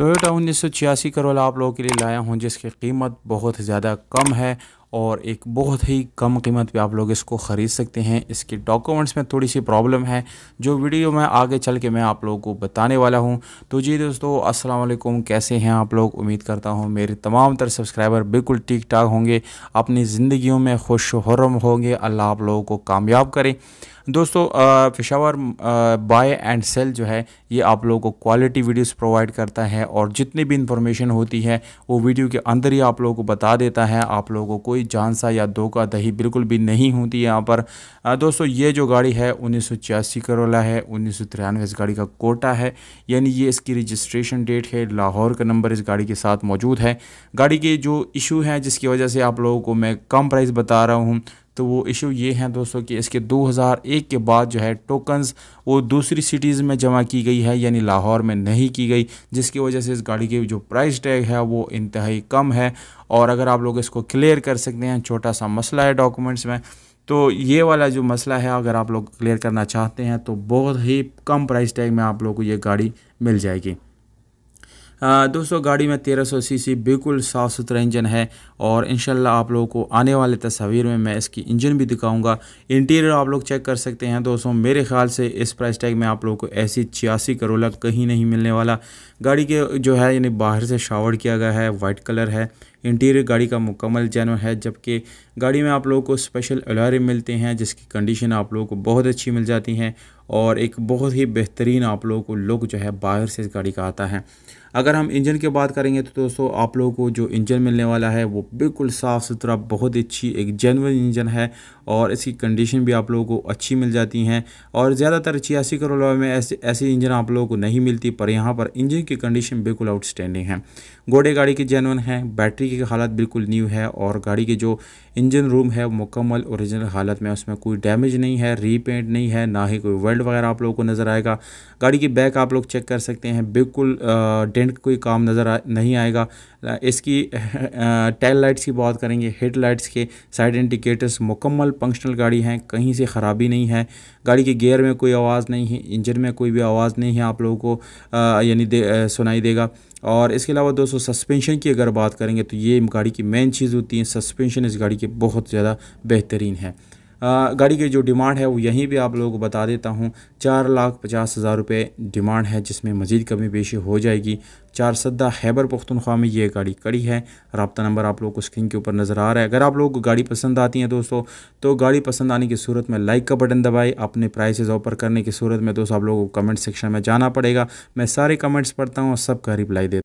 Toyota उन्नीस सौ छियासी करोला आप लोगों के लिए लाया हूँ जिसकी कीमत बहुत ज़्यादा कम है और एक बहुत ही कम कीमत पे आप लोग इसको ख़रीद सकते हैं इसके डॉक्यूमेंट्स में थोड़ी सी प्रॉब्लम है जो वीडियो में आगे चल के मैं आप लोगों को बताने वाला हूँ तो जी दोस्तों अस्सलाम वालेकुम कैसे हैं आप लोग उम्मीद करता हूँ मेरे तमाम तर सब्सक्राइबर बिल्कुल ठीक ठाक होंगे अपनी ज़िंदगी में खुश हरम होंगे अल्लाह आप लोगों को कामयाब करें दोस्तों पेशावर बाय एंड सेल जो है ये आप लोगों को क्वालिटी वीडियोस प्रोवाइड करता है और जितनी भी इंफॉर्मेशन होती है वो वीडियो के अंदर ही आप लोगों को बता देता है आप लोगों को कोई कोई झांसा या धोखा दही बिल्कुल भी नहीं होती यहाँ पर दोस्तों ये जो गाड़ी है उन्नीस करोला है उन्नीस इस गाड़ी का कोटा है यानी ये इसकी रजिस्ट्रेशन डेट है लाहौर का नंबर इस गाड़ी के साथ मौजूद है गाड़ी के जो इशू हैं जिसकी वजह से आप लोगों को मैं कम प्राइस बता रहा हूँ तो वो इशू ये हैं दोस्तों कि इसके 2001 के बाद जो है टोकन्स वो दूसरी सिटीज़ में जमा की गई है यानी लाहौर में नहीं की गई जिसकी वजह से इस गाड़ी की जो प्राइस टैग है वो इंतहाई कम है और अगर आप लोग इसको क्लियर कर सकते हैं छोटा सा मसला है डॉक्यूमेंट्स में तो ये वाला जो मसला है अगर आप लोग क्लियर करना चाहते हैं तो बहुत ही कम प्राइस टैग में आप लोग को ये गाड़ी मिल जाएगी हाँ, दोस्तों गाड़ी में 1300 सीसी बिल्कुल साफ़ सुथरा इंजन है और इन आप लोगों को आने वाले तस्वीर में मैं इसकी इंजन भी दिखाऊंगा इंटीरियर आप लोग चेक कर सकते हैं दोस्तों मेरे ख्याल से इस प्राइस टैग में आप लोगों को ऐसी छियासी करोला कहीं नहीं मिलने वाला गाड़ी के जो है यानी बाहर से शावर किया गया है वाइट कलर है इंटीरियर गाड़ी का मुकम्मल जैनो है जबकि गाड़ी में आप लोगों को स्पेशल अलारे मिलते हैं जिसकी कंडीशन आप लोगों को बहुत अच्छी मिल जाती हैं और एक बहुत ही बेहतरीन आप लोगों को लुक जो है बाहर से इस गाड़ी का आता है अगर हम इंजन की बात करेंगे तो दोस्तों आप लोगों को जो इंजन मिलने वाला है वो बिल्कुल साफ़ सुथरा बहुत अच्छी एक जेनवन इंजन है और इसकी कंडीशन भी आप लोगों को अच्छी मिल जाती हैं और ज़्यादातर छियासी करोड़ में ऐसे ऐसी इंजन आप लोगों को नहीं मिलती पर यहाँ पर इंजन की कंडीशन बिल्कुल आउटस्टैंडिंग है घोड़े गाड़ी की जेनवन है बैटरी की हालत बिल्कुल न्यू है और गाड़ी के जो इंजन रूम है मुकम्मल ओरिजिनल हालत में उसमें कोई डैमेज नहीं है रीपेंट नहीं है ना ही कोई वेल्ड वगैरह आप लोगों को नज़र आएगा गाड़ी की बैक आप लोग चेक कर सकते हैं बिल्कुल डेंट कोई काम नज़र आ, नहीं आएगा इसकी टेल लाइट्स की बात करेंगे हेड लाइट्स के साइड इंडिकेटर्स मुकम्मल फंक्शनल गाड़ी हैं कहीं से ख़राबी नहीं है गाड़ी के गेयर में कोई आवाज़ नहीं है इंजन में कोई भी आवाज़ नहीं है आप लोगों को यानी दे, सुनाई देगा और इसके अलावा दोस्तों सस्पेंशन की अगर बात करेंगे तो ये गाड़ी की मेन चीज़ होती है सस्पेंशन इस गाड़ी के बहुत ज़्यादा बेहतरीन है आ, गाड़ी की जो डिमांड है वो यहीं भी आप लोगों को बता देता हूँ चार लाख पचास हज़ार रुपये डिमांड है जिसमें मज़ीद कमी पेशी हो जाएगी चार सद्दा हैबर पुख्तनख्वा में ये गाड़ी कड़ी है रबता नंबर आप लोग को स्क्रीन के ऊपर नज़र आ रहा है अगर आप लोगों को गाड़ी पसंद आती है दोस्तों तो गाड़ी पसंद आने की सूरत में लाइक का बटन दबाए अपने प्राइसेज ऑफर करने की सूरत में दोस्तों आप लोगों को कमेंट सेक्शन में जाना पड़ेगा मैं सारे कमेंट्स पढ़ता हूँ और सबका रिप्लाई देता